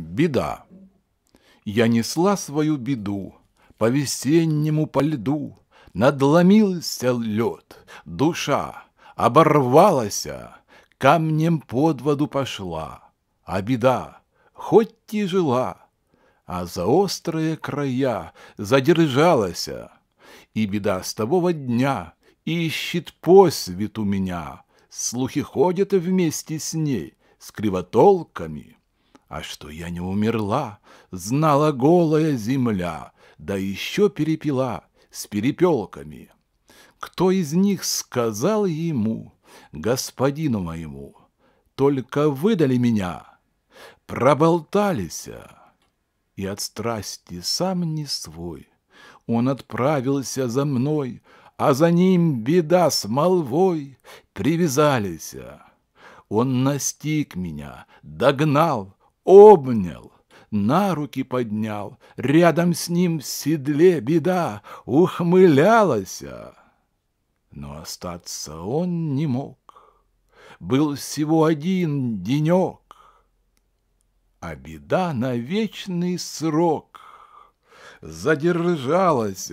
беда. Я несла свою беду по весеннему по льду, Надломился лед, душа оборвалась, Камнем под воду пошла, а беда хоть тяжела, А за острые края задержалась, И беда с того дня ищет посвет у меня, Слухи ходят вместе с ней, с кривотолками — а что я не умерла, знала голая земля, да еще перепела с перепелками. Кто из них сказал ему, господину моему, только выдали меня, проболтались, и от страсти сам не свой. Он отправился за мной, а за ним беда с молвой, привязались. Он настиг меня, догнал, обнял, на руки поднял, рядом с ним в седле беда, ухмылялась. Но остаться он не мог. Был всего один денек, а беда на вечный срок задержалась.